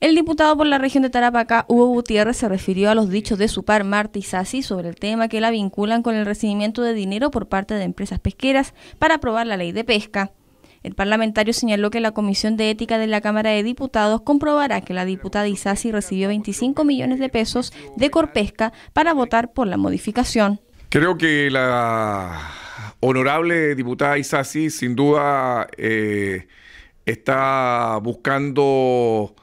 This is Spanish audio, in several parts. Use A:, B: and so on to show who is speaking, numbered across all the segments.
A: El diputado por la región de Tarapacá, Hugo Gutiérrez, se refirió a los dichos de su par Marta Isasi sobre el tema que la vinculan con el recibimiento de dinero por parte de empresas pesqueras para aprobar la ley de pesca. El parlamentario señaló que la Comisión de Ética de la Cámara de Diputados comprobará que la diputada Isasi recibió 25 millones de pesos de Corpesca para votar por la modificación.
B: Creo que la honorable diputada Isasi sin duda eh, está buscando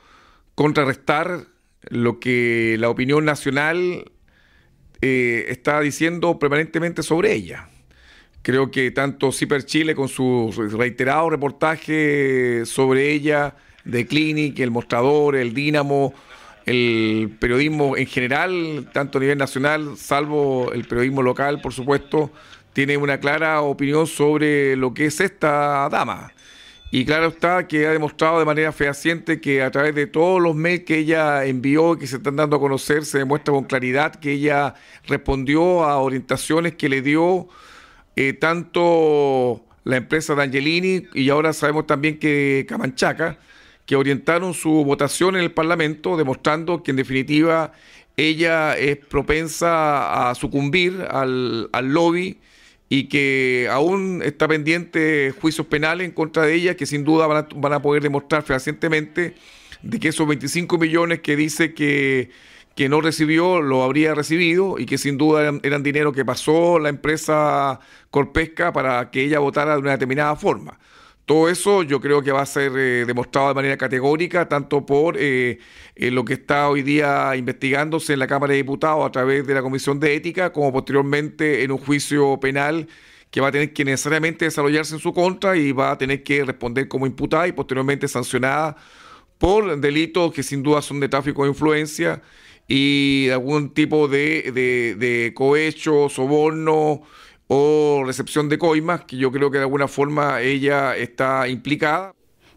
B: contrarrestar lo que la opinión nacional eh, está diciendo permanentemente sobre ella. Creo que tanto CIPER Chile con su reiterado reportaje sobre ella, de Clinic, El Mostrador, El Dínamo, el periodismo en general, tanto a nivel nacional, salvo el periodismo local, por supuesto, tiene una clara opinión sobre lo que es esta dama. Y claro está que ha demostrado de manera fehaciente que a través de todos los mails que ella envió y que se están dando a conocer, se demuestra con claridad que ella respondió a orientaciones que le dio eh, tanto la empresa de Angelini y ahora sabemos también que Camanchaca, que orientaron su votación en el Parlamento, demostrando que en definitiva ella es propensa a sucumbir al, al lobby y que aún está pendiente juicios penales en contra de ella, que sin duda van a, poder demostrar fehacientemente de que esos 25 millones que dice que, que no recibió, lo habría recibido y que sin duda eran, eran, dinero que pasó la empresa Corpesca para que ella votara de una determinada forma. Todo eso yo creo que va a ser eh, demostrado de manera categórica, tanto por eh, eh, lo que está hoy día investigándose en la Cámara de Diputados a través de la Comisión de Ética, como posteriormente en un juicio penal que va a tener que necesariamente desarrollarse en su contra y va a tener que responder como imputada y posteriormente sancionada por delitos que sin duda son de tráfico de influencia y algún tipo de cohecho, soborno o recepción de coimas, que yo creo que de alguna forma ella está implicada.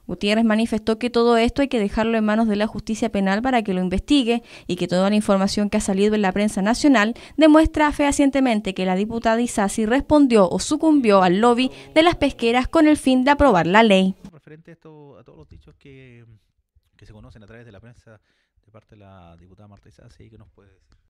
A: Gutiérrez manifestó que todo esto hay que dejarlo en manos de la justicia penal para que lo investigue y que toda la información que ha salido en la prensa nacional demuestra fehacientemente que la diputada Isasi respondió o sucumbió al lobby de las pesqueras con el fin de aprobar la ley.
B: Referente a, todos los dichos que, se conocen a través de la prensa de parte de la diputada Marta Isasi, que nos puede